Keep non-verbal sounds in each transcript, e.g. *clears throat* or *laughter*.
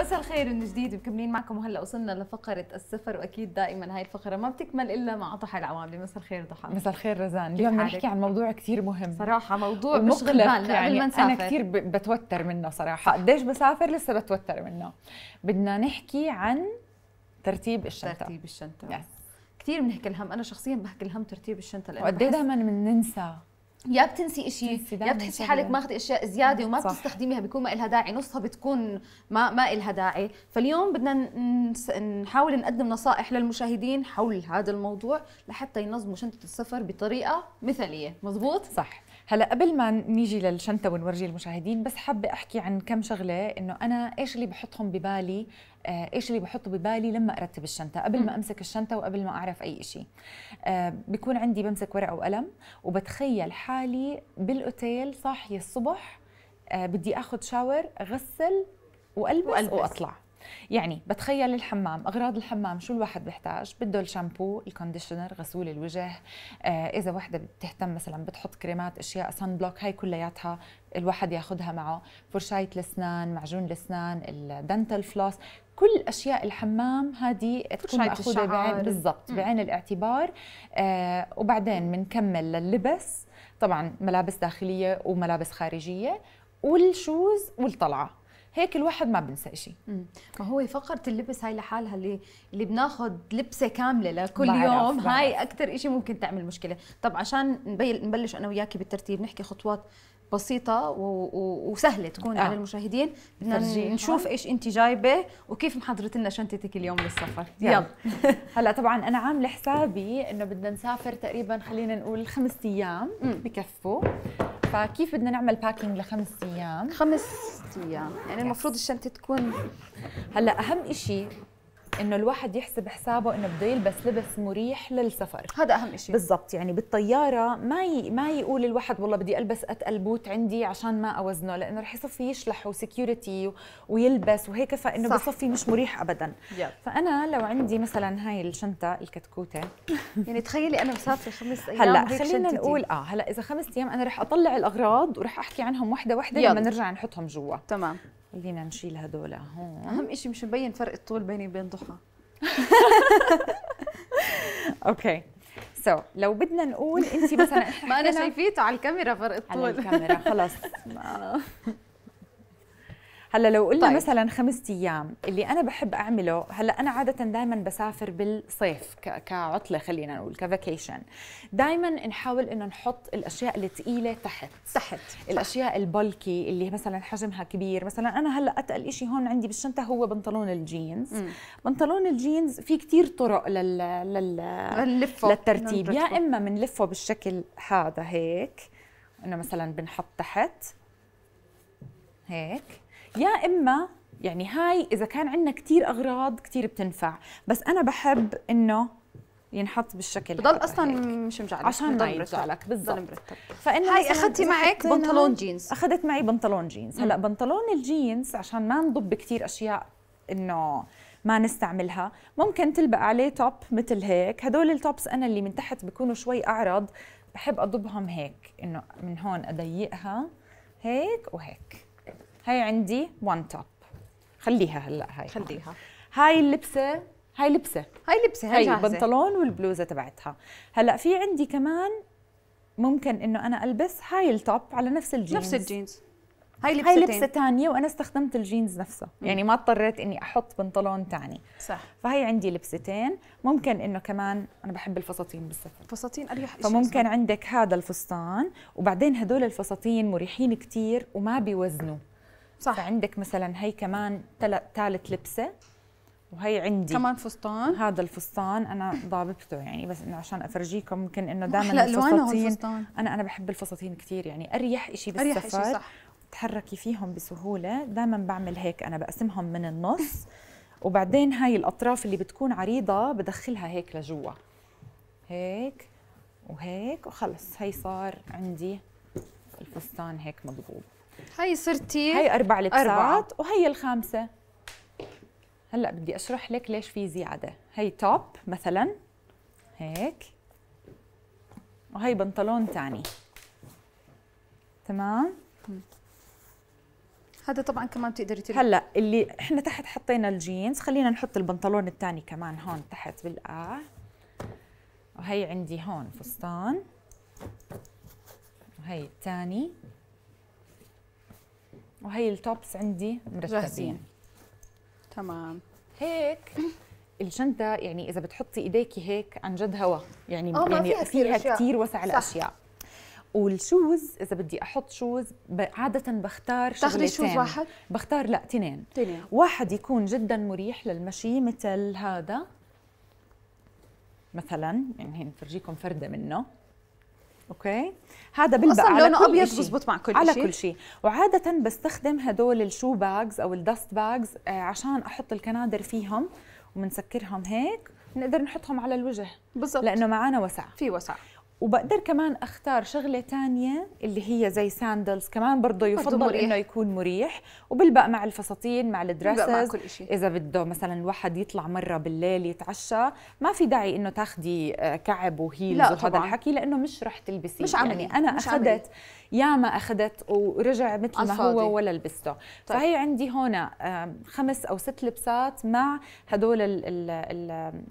مساء الخير من جديد مكملين معكم وهلا وصلنا لفقره السفر واكيد دائما هاي الفقره ما بتكمل الا مع ضحى العوامل مساء الخير ضحى مساء الخير رزان اليوم بدنا نحكي عن موضوع كثير مهم صراحه موضوع مشغل بالنا يعني قبل ما نسافر انا كثير بتوتر منه صراحه قديش بسافر لسه بتوتر منه بدنا نحكي عن ترتيب الشنطه ترتيب الشنطه يس. كثير بنحكي الهم انا شخصيا بحكي الهم ترتيب الشنطه لانه وقد دائما بننسى يا بتنسي اشي يا بتحسي حالك ماخذ اشياء زياده وما صح. بتستخدميها بيكون ما لها داعي نصها بتكون ما ما لها داعي فاليوم بدنا نحاول نقدم نصائح للمشاهدين حول هذا الموضوع لحتى ينظموا شنطه السفر بطريقه مثاليه مزبوط صح هلا قبل ما نيجي للشنطه ونورجي المشاهدين بس حابه احكي عن كم شغله انه انا ايش اللي بحطهم ببالي آه، ايش اللي بحطه ببالي لما ارتب الشنطه قبل ما امسك الشنطه وقبل ما اعرف اي شيء آه، بكون عندي بمسك ورقه وقلم وبتخيل حالي بالاوتيل صاحيه الصبح آه، بدي اخذ شاور اغسل والبس, وألبس. واطلع يعني بتخيل الحمام اغراض الحمام شو الواحد بيحتاج بده الشامبو الكونديشنر غسول الوجه آه اذا وحده بتهتم مثلا بتحط كريمات اشياء سان بلوك هاي كلياتها الواحد ياخذها معه فرشاية الاسنان معجون الاسنان الدنتال فلوس كل اشياء الحمام هذه تكون ماخوذه بعين بالضبط بعين الاعتبار آه وبعدين بنكمل لللبس طبعا ملابس داخليه وملابس خارجيه والشوز والطلعه هيك الواحد ما بنسى شيء ما هو فقره اللبس هاي لحالها اللي اللي بناخذ لبسه كامله لكل بعرف يوم بعرف. هاي اكثر شيء ممكن تعمل مشكله طب عشان نبلش انا وياكي بالترتيب نحكي خطوات بسيطه وسهله تكون آه. على المشاهدين بدنا نشوف ايش انت جايبه وكيف محضرت لنا شنطتك اليوم للسفر يلا *laughs* هلا طبعا انا عامله حسابي انه بدنا نسافر تقريبا خلينا نقول خمس ايام بكفوا فكيف بدنا نعمل باكينج لخمس ايام خمس ايام يعني المفروض الشنطه تكون هلا اهم شيء انه الواحد يحسب حسابه انه بده يلبس لبس مريح للسفر هذا اهم شيء بالضبط يعني بالطياره ما ي... ما يقول الواحد والله بدي البس اتقل بوت عندي عشان ما اوزنه لانه رح يصفي يشلح وسكيورتي و... ويلبس وهيك فانه بصفي مش مريح ابدا يب. فانا لو عندي مثلا هاي الشنطه الكتكوته *laughs* يعني تخيلي انا مسافره خمس ايام هلا خلينا نقول اه هلا اذا خمس ايام انا رح اطلع الاغراض ورح احكي عنهم وحده وحده لما نرجع نحطهم جوا تمام خلينا نشيل هدول هون اهم شيء مش مبين فرق الطول بيني وبين ضحى *laughs* اوكي سو so, لو بدنا نقول انت مثلا *laughs* ما انا شايفيته على الكاميرا فرق الطول على الكاميرا خلص *laughs* آه. هلا لو قلنا طيب. مثلا خمسة ايام اللي انا بحب اعمله هلا انا عاده دائما بسافر بالصيف كعطله خلينا نقول كفاكيشن دائما نحاول انه نحط الاشياء الثقيله تحت تحت الاشياء البلكي اللي مثلا حجمها كبير مثلا انا هلا اتقل شيء هون عندي بالشنطه هو بنطلون الجينز م. بنطلون الجينز في كتير طرق لل, لل... للترتيب يا اما بنلفه بالشكل هذا هيك انه مثلا بنحط تحت هيك يا اما يعني هاي اذا كان عندنا كثير اغراض كثير بتنفع بس انا بحب انه ينحط بالشكل بضل اصلا هيك. مش مجعلك عشان ما يرجعلك بالضبط فانا هاي اخذتي معك بنطلون جينز اخذت معي بنطلون جينز هلا بنطلون الجينز عشان ما نضب كثير اشياء انه ما نستعملها ممكن تلبق عليه توب مثل هيك هدول التوبس انا اللي من تحت بيكونوا شوي اعرض بحب اضبهم هيك انه من هون اضيقها هيك وهيك هاي عندي وان توب خليها هلا هاي خليها هاي اللبسه هاي لبسه هاي لبسه هاي, البنطلون والبلوزه تبعتها هلا في عندي كمان ممكن انه انا البس هاي التوب على نفس الجينز نفس الجينز هاي لبسة هاي لبسة ثانيه وانا استخدمت الجينز نفسه مم. يعني ما اضطريت اني احط بنطلون ثاني صح فهي عندي لبستين ممكن انه كمان انا بحب الفساتين بالسفر الفساتين اريح شيء فممكن عندك هذا الفستان وبعدين هدول الفساتين مريحين كثير وما بيوزنوا صح فعندك مثلا هي كمان ثالث لبسه وهي عندي كمان فستان هذا الفستان انا ضابطته يعني بس انه عشان افرجيكم ممكن انه دائما الفساتين انا انا بحب الفساتين كثير يعني اريح شيء بالسفر اريح شيء صح تحركي فيهم بسهوله دائما بعمل هيك انا بقسمهم من النص *laughs* وبعدين هاي الاطراف اللي بتكون عريضه بدخلها هيك لجوا هيك وهيك وخلص هي صار عندي الفستان هيك مضبوط هي صرتي هي اربع لبسات أربعة. وهي الخامسه هلا بدي اشرح لك ليش في زياده هي توب مثلا هيك وهي بنطلون ثاني تمام هذا طبعا كمان بتقدري تري هلا اللي احنا تحت حطينا الجينز خلينا نحط البنطلون الثاني كمان هون تحت بالقاع وهي عندي هون فستان وهي الثاني وهي التوبس عندي مرتبين تمام هيك *clears throat* الشنطه يعني اذا بتحطي ايديك هيك عن جد هوا يعني آه، يعني فيها, فيها كثير وسع الاشياء والشوز اذا بدي احط شوز عاده بختار شغلتين شوز واحد بختار لا تنين تنين واحد يكون جدا مريح للمشي مثل هذا مثلا يعني هين فرجيكم فرده منه اوكي هذا بلبق اصلا لونه ابيض بزبط مع كل شيء على شي. كل شيء وعاده بستخدم هدول الشو باجز او الدست باجز آه، عشان احط الكنادر فيهم وبنسكرهم هيك بنقدر نحطهم على الوجه بالضبط لانه معانا وسع في وسع وبقدر كمان اختار شغله تانية اللي هي زي ساندلز كمان برضه يفضل انه يكون مريح وبلبق مع الفساتين مع الدراسز اذا بده مثلا الواحد يطلع مره بالليل يتعشى ما في داعي انه تاخدي آه، كعب وهيلز وهذا الحكي لانه مش رح تلبسيه مش عملي. يعني انا مش اخذت يا ما اخذت ورجع مثل ما هو ولا لبسته طيب. فهي عندي هون آه، خمس او ست لبسات مع هدول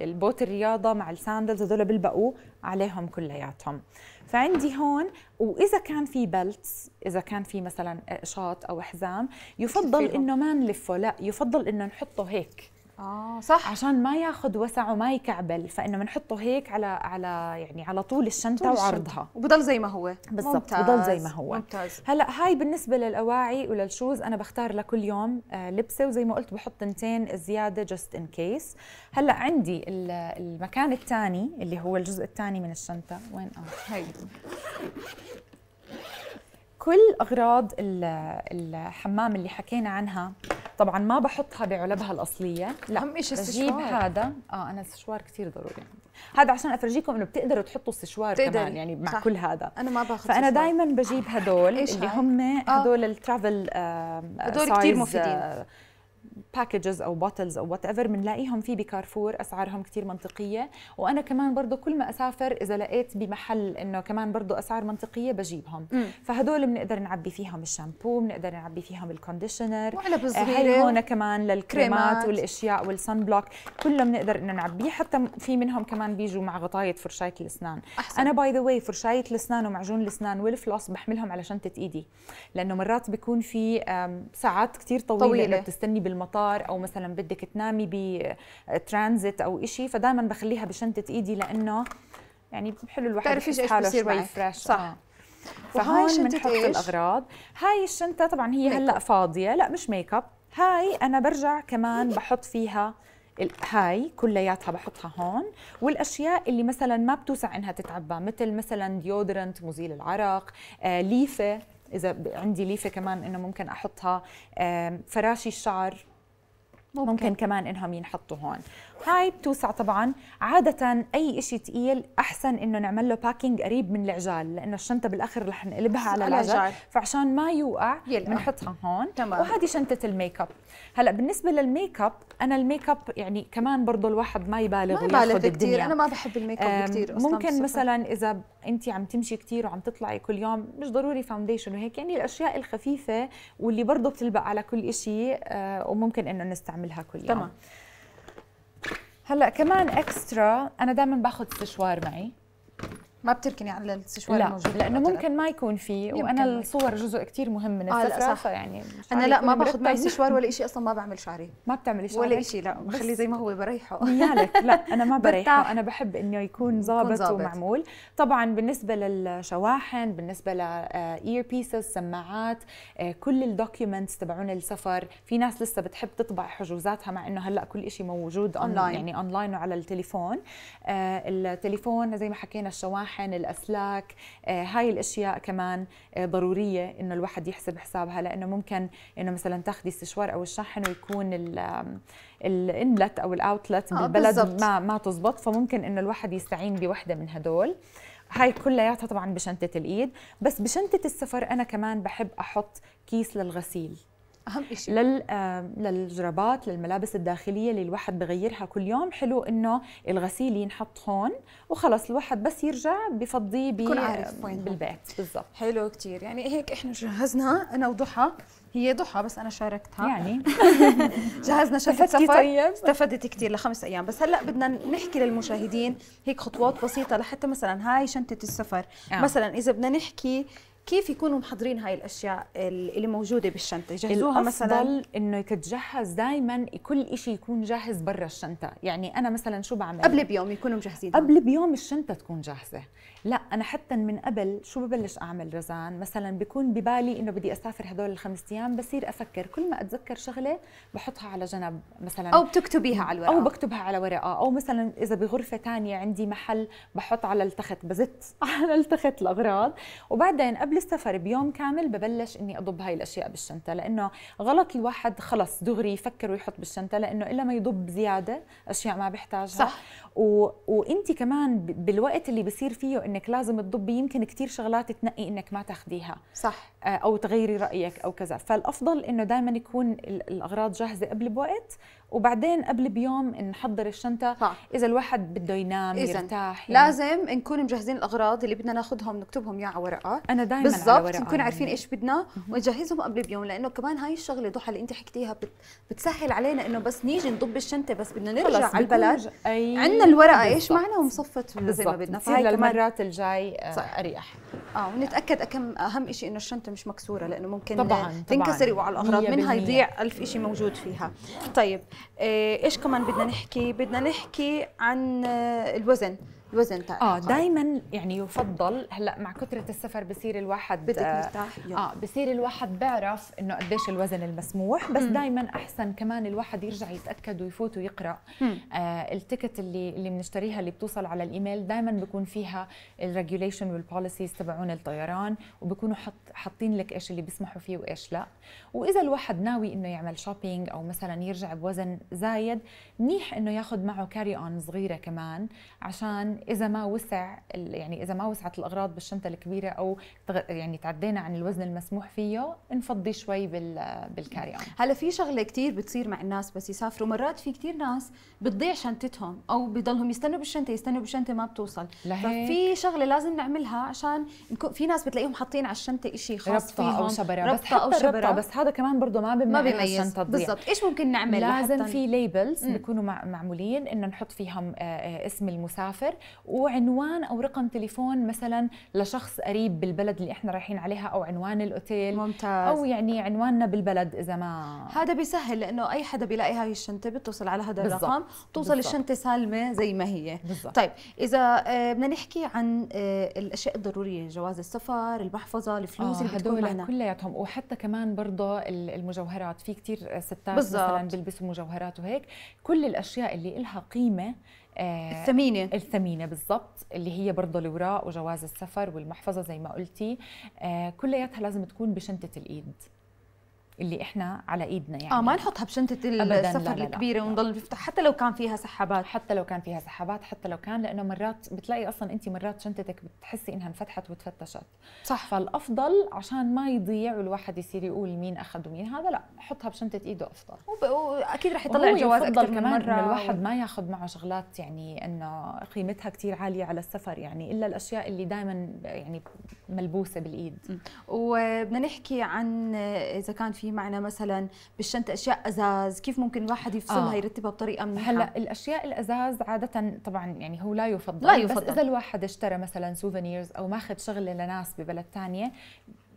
البوت الرياضه مع الساندلز هدول بلبقوا عليهم كلياتهم بيناتهم فعندي هون واذا كان في بلتس اذا كان في مثلا شاط او حزام يفضل انه ما نلفه لا يفضل انه نحطه هيك اه صح عشان ما ياخذ وسع وما يكعبل فانه بنحطه هيك على على يعني على طول الشنطه طول وعرضها وبضل زي ما هو بالضبط بضل زي ما هو ممتاز هلا هاي بالنسبه للاواعي وللشوز انا بختار لكل يوم آه، لبسه وزي ما قلت بحط تنتين زياده جست ان كيس هلا عندي المكان الثاني اللي هو الجزء الثاني من الشنطه وين اه هي كل اغراض الحمام اللي حكينا عنها طبعا ما بحطها بعلبها الاصليه لا اهم شيء السشوار هذا اه انا السشوار كثير ضروري هذا عشان افرجيكم انه بتقدروا تحطوا السشوار تقدر. كمان يعني مع صح. كل هذا انا ما باخذ فانا دائما بجيب هدول اللي هم آه. هدول الترافل آه هدول كثير آه، مفيدين آه باكجز او بوتلز او وات ايفر بنلاقيهم فيه بكارفور اسعارهم كثير منطقيه وانا كمان برضه كل ما اسافر اذا لقيت بمحل انه كمان برضه اسعار منطقيه بجيبهم فهدول بنقدر نعبي فيهم الشامبو بنقدر نعبي فيهم الكونديشنر وعلب صغيره هون كمان للكريمات والاشياء والسن بلوك كله بنقدر انه نعبيه حتى في منهم كمان بيجوا مع غطايه فرشايه الاسنان أحسن. انا باي ذا واي فرشايه الاسنان ومعجون الاسنان والفلوس بحملهم على شنطه ايدي لانه مرات بيكون في ساعات كثير طويله, طويلة. بتستني بالمطار بالقطار او مثلا بدك تنامي بترانزيت او إشي فدائما بخليها بشنطه ايدي لانه يعني حلو الواحد بتعرفي ايش بصير فريش صح آه. فهون بنحط الاغراض هاي الشنطه طبعا هي هلا فاضيه لا مش ميك اب هاي انا برجع كمان بحط فيها هاي كلياتها بحطها هون والاشياء اللي مثلا ما بتوسع انها تتعبى مثل مثلا ديودرنت مزيل العرق آه ليفه اذا عندي ليفه كمان انه ممكن احطها آه فراشي الشعر ممكن, ممكن كمان انهم ينحطوا هون هاي بتوسع طبعا عادة أي شيء تقيل أحسن إنه نعمل له باكينج قريب من العجال لأنه الشنطة بالآخر رح نقلبها على العجال فعشان ما يوقع بنحطها هون تمام. وهذه شنطة الميك اب هلا بالنسبة للميك اب أنا الميك اب يعني كمان برضه الواحد ما يبالغ ما يبالغ كثير أنا ما بحب الميك اب كثير أصلا ممكن مثلا إذا أنت عم تمشي كثير وعم تطلعي كل يوم مش ضروري فاونديشن وهيك يعني الأشياء الخفيفة واللي برضه بتلبق على كل شيء آه، وممكن إنه نستعملها كل يوم تمام هلا كمان اكسترا انا دائما باخذ استشوار معي ما بتركني على السشوار لا الموجود لانه ممكن ما يكون في وانا الصور جزء كثير مهم من آه، السفره آه يعني انا لا ما باخذ معي سشوار ولا شيء اصلا ما بعمل شعري ما بتعملي شعري ولا شيء لا بخليه زي ما هو بريحه نيالك *laughs* لا انا ما بريحه انا بحب انه يكون ظابط ومعمول طبعا بالنسبه للشواحن بالنسبه لاير آه، بيسز سماعات آه، كل الدوكيومنتس تبعون السفر في ناس لسه بتحب تطبع حجوزاتها مع انه هلا كل شيء موجود اونلاين يعني اونلاين وعلى التليفون التليفون زي ما حكينا الشواحن الشحن الأسلاك آه، هاي الأشياء كمان آه، ضرورية إنه الواحد يحسب حسابها لأنه ممكن إنه مثلا تاخذي السشوار أو الشاحن ويكون الانلت أو الأوتلت آه، بالبلد ما ما تزبط فممكن إنه الواحد يستعين بوحدة من هدول هاي كلياتها طبعا بشنطة الإيد بس بشنطة السفر أنا كمان بحب أحط كيس للغسيل اهم شيء لل للجرابات للملابس الداخليه اللي الواحد بغيرها كل يوم حلو انه الغسيل ينحط هون وخلص الواحد بس يرجع بفضيه بالبيت بالضبط حلو كثير يعني هيك احنا جهزنا انا وضحى هي ضحى بس انا شاركتها يعني *laughs* جهزنا شفت سفر طيب. استفدت كثير لخمس ايام بس هلا بدنا نحكي للمشاهدين هيك خطوات بسيطه لحتى مثلا هاي شنطه السفر آه. مثلا اذا بدنا نحكي كيف يكونوا محضرين هاي الاشياء اللي موجوده بالشنطه يجهزوها مثلا انه تتجهز دائما كل شيء يكون جاهز برا الشنطه يعني انا مثلا شو بعمل قبل بيوم يكونوا مجهزين قبل بيوم الشنطه تكون جاهزه لا انا حتى من قبل شو ببلش اعمل رزان مثلا بكون ببالي انه بدي اسافر هدول الخمس ايام بصير افكر كل ما اتذكر شغله بحطها على جنب مثلا او بتكتبيها على الورقه او بكتبها على ورقه او مثلا اذا بغرفه ثانيه عندي محل بحط على التخت بزت *laughs* على التخت الاغراض وبعدين قبل قبل السفر بيوم كامل ببلش اني اضب هاي الاشياء بالشنطه لانه غلط الواحد خلص دغري يفكر ويحط بالشنطه لانه الا ما يضب زياده اشياء ما بيحتاجها صح و... وانت كمان بالوقت اللي بصير فيه انك لازم تضبي يمكن كثير شغلات تنقي انك ما تاخديها صح آه، او تغيري رايك او كذا فالافضل انه دائما يكون الاغراض جاهزه قبل بوقت وبعدين قبل بيوم نحضر الشنطه صح. اذا الواحد بده ينام إذن يرتاح يعني. لازم نكون مجهزين الاغراض اللي بدنا ناخذهم نكتبهم اياها على ورقه انا دائما بالضبط نكون عارفين ايش بدنا ونجهزهم قبل بيوم لانه كمان هاي الشغله ضحى اللي انت حكيتيها بت... بتسهل علينا انه بس نيجي نضب الشنطه بس بدنا نرجع على البلد عندنا الورقه بالزبط. ايش معنا ومصفت زي ما بدنا فهي للمرات الجاي آه، اريح اه ونتاكد أكم اهم شيء انه الشنطه مش مكسوره لانه ممكن طبعا تنكسر وعلى الاغراض منها يضيع ألف شيء موجود فيها طيب آه، ايش كمان بدنا نحكي بدنا نحكي عن آه، الوزن الوزن تاعك اه طيب. دائما يعني يفضل هلا مع كثره السفر بصير الواحد بدك آه، مرتاح اه بصير الواحد بيعرف انه قديش الوزن المسموح بس دائما احسن كمان الواحد يرجع يتاكد ويفوت ويقرا آه التيكت اللي اللي بنشتريها اللي بتوصل على الايميل دائما بيكون فيها الريجوليشن والبوليسيز تبعون الطيران وبكونوا حط حاطين لك ايش اللي بيسمحوا فيه وايش لا واذا الواحد ناوي انه يعمل شوبينج او مثلا يرجع بوزن زايد منيح انه ياخذ معه كاري اون صغيره كمان عشان اذا ما وسع يعني اذا ما وسعت الاغراض بالشنطه الكبيره او يعني تعدينا عن الوزن المسموح فيه نفضي شوي بالكاري اون هلا في شغله كثير بتصير مع الناس بس يسافروا مرات في كثير ناس بتضيع شنطتهم او بضلهم يستنوا بالشنطه يستنوا بالشنطه ما بتوصل لهيك. ففي شغله لازم نعملها عشان نكون في ناس بتلاقيهم حاطين على الشنطه شيء خاص ربطة فيهم او شبره ربطة بس حتى او شبره بس هذا كمان برضه ما بمنع ما الشنطه بالضبط ايش ممكن نعمل لازم في ليبلز بيكونوا معمولين انه نحط فيهم آه، آه، اسم المسافر وعنوان او رقم تليفون مثلا لشخص قريب بالبلد اللي احنا رايحين عليها او عنوان الاوتيل ممتاز او يعني عنواننا بالبلد اذا ما هذا بيسهل لانه اي حدا بيلاقي هاي الشنطه بتصل على هذا الرقم توصل الشنطه سالمه زي ما هي بالزبط. طيب اذا آه، بدنا نحكي عن آه، الاشياء الضروريه جواز السفر المحفظه الفلوس آه اللي هدول كلياتهم وحتى كمان برضه المجوهرات في كتير ستات بالزبط. مثلا بيلبسوا مجوهرات وهيك كل الاشياء اللي لها قيمه آه، الثمينه الثمينه بالضبط اللي هي برضه الاوراق وجواز السفر والمحفظه زي ما قلتي آه، كلياتها لازم تكون بشنطه الايد اللي احنا على ايدنا يعني اه ما نحطها بشنطه السفر الكبيره ونضل نفتح حتى لو كان فيها سحابات حتى لو كان فيها سحابات حتى لو كان لانه مرات بتلاقي اصلا انت مرات شنطتك بتحسي انها انفتحت وتفتشت صح فالافضل عشان ما يضيع والواحد يصير يقول مين اخذ ومين هذا لا حطها بشنطه ايده افضل واكيد رح يطلع الجواز اكثر كمان مره إن الواحد ما ياخذ معه شغلات يعني انه قيمتها كثير عاليه على السفر يعني الا الاشياء اللي دائما يعني ملبوسه بالايد وبدنا نحكي عن اذا كان في في معنا مثلا بالشنطه اشياء ازاز كيف ممكن الواحد يفصلها آه. يرتبها بطريقه منيحه هلا الاشياء الازاز عاده طبعا يعني هو لا يفضل لا يفضل بس اذا الواحد اشترى مثلا سوفينيرز او ماخذ شغله لناس ببلد ثانيه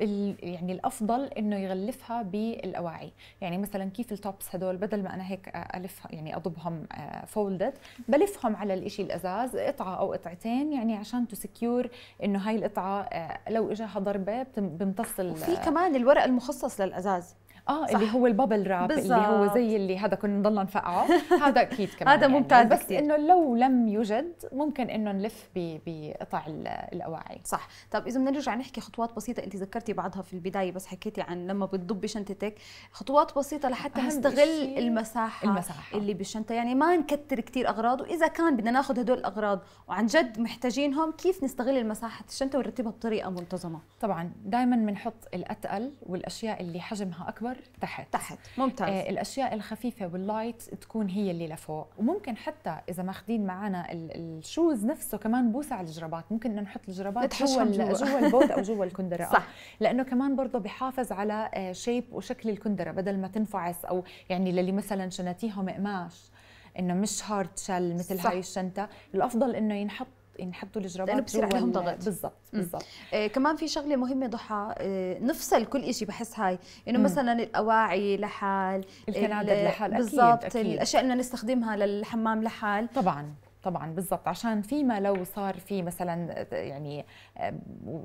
يعني الافضل انه يغلفها بالاواعي يعني مثلا كيف التوبس هدول بدل ما انا هيك الفها يعني اضبهم فولدد آه، بلفهم على الإشي الازاز قطعه او قطعتين يعني عشان تسكيور انه هاي القطعه آه، لو اجاها ضربه بتمتص في آه، كمان الورق المخصص للازاز اه صح. اللي هو البابل راب بالزبط. اللي هو زي اللي هذا كنا نضلنا نفقعه *laughs* هذا اكيد كمان هذا يعني. ممتاز بس كتير. انه لو لم يوجد ممكن انه نلف بقطع الاواعي صح طب اذا بدنا نرجع نحكي خطوات بسيطه انت ذكرتي بعضها في البدايه بس حكيتي عن لما بتضبي شنطتك خطوات بسيطه لحتى نستغل المساحه المساحه اللي بالشنطه يعني ما نكتر كثير اغراض واذا كان بدنا ناخذ هدول الاغراض وعن جد محتاجينهم كيف نستغل المساحه الشنطه ونرتبها بطريقه منتظمه طبعا دائما بنحط الاتقل والاشياء اللي حجمها اكبر النار تحت تحت ممتاز آه الاشياء الخفيفه واللايت تكون هي اللي لفوق وممكن حتى اذا ماخذين معنا الشوز نفسه كمان بوسع الجرابات ممكن انه نحط الجرابات جوا جوا البوت او جوا الكندره آه، صح لانه كمان برضه بحافظ على شيب آه، وشكل الكندره بدل ما تنفعس او يعني للي مثلا شناتيهم قماش انه مش هارد شل مثل صح. هاي الشنطه الافضل انه ينحط يعني حطوا الجرابات لانه بصير عليهم ضغط بالضبط بالضبط آه كمان في شغله مهمه ضحى آه نفصل كل شيء بحس هاي انه مثلا الاواعي لحال الكنادر لحال بالضبط الاشياء اللي بدنا نستخدمها للحمام لحال طبعا طبعا بالضبط عشان فيما لو صار في مثلا يعني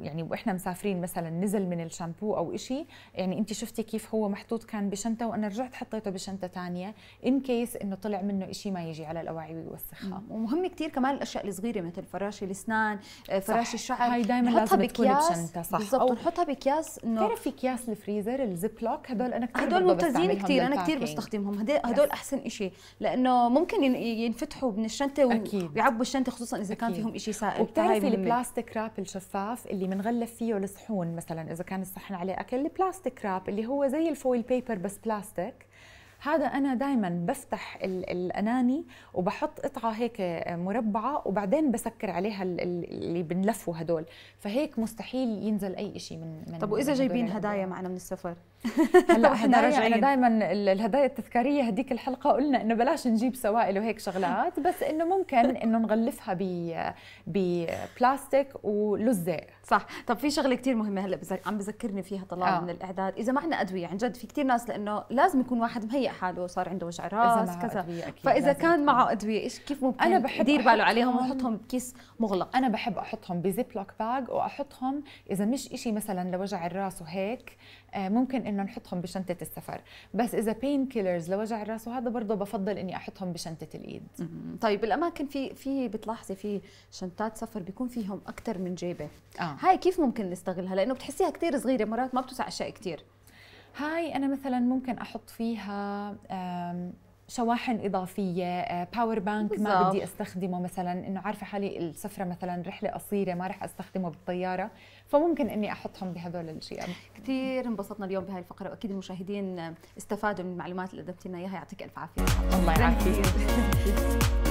يعني واحنا مسافرين مثلا نزل من الشامبو او شيء يعني انت شفتي كيف هو محطوط كان بشنطه وانا رجعت حطيته بشنطه ثانيه ان كيس انه طلع منه شيء ما يجي على الاواعي ويوسخها ومهم كثير كمان الاشياء الصغيره مثل فراش الاسنان آه، فراش الشعر هاي دائما لازم بكياس تكون بشنطه صح بالضبط نحطها بكياس انه بتعرفي كياس الفريزر الزيب لوك هذول انا كثير هذول ممتازين كثير انا كثير بستخدمهم هذول هدول احسن شيء لانه ممكن ينفتحوا من الشنطه أكيد. بيعبوا الشنطه خصوصا اذا كان فيهم شيء سائل وبتعرفي البلاستيك راب الشفاف اللي بنغلف فيه الصحون مثلا اذا كان الصحن عليه اكل البلاستيك راب اللي هو زي الفويل بيبر بس بلاستيك هذا انا دائما بفتح الاناني وبحط قطعه هيك مربعه وبعدين بسكر عليها اللي بنلفه هدول فهيك مستحيل ينزل اي شيء من, من طب واذا جايبين هدايا معنا من السفر *laughs* هلا احنا راجعين يعني دائما الهدايا التذكاريه هديك الحلقه قلنا انه بلاش نجيب سوائل وهيك شغلات بس انه ممكن *laughs* انه نغلفها ب ببلاستيك ولزق صح طب في شغله كثير مهمه هلا بزك... عم بذكرني فيها طلال آه. من الاعداد اذا ما احنا ادويه عن جد في كثير ناس لانه لازم يكون واحد مهيئ حاله صار عنده وجع راس كذا فاذا كان معه ادويه ايش كيف ممكن انا بحب يدير باله عليهم ويحطهم بكيس مغلق انا بحب احطهم بزيب لوك باج واحطهم اذا مش إشي مثلا لوجع الراس وهيك آه، ممكن انه نحطهم بشنطه السفر بس اذا بين كيلرز لوجع الراس وهذا برضه بفضل اني احطهم بشنطه الايد طيب الاماكن في في بتلاحظي في شنطات سفر بيكون فيهم اكثر من جيبه آه. هاي كيف ممكن نستغلها لانه بتحسيها كثير صغيره مرات ما بتوسع اشياء كثير هاي انا مثلا ممكن احط فيها شواحن اضافيه باور آه، بانك ما بدي استخدمه مثلا انه عارفه حالي السفره مثلا رحله قصيره ما راح استخدمه بالطياره فممكن اني احطهم بهذول الاشياء كثير انبسطنا اليوم بهاي الفقره واكيد المشاهدين استفادوا من المعلومات اللي قدمتي لنا اياها يعطيك الف عافيه الله يعافيك *laughs*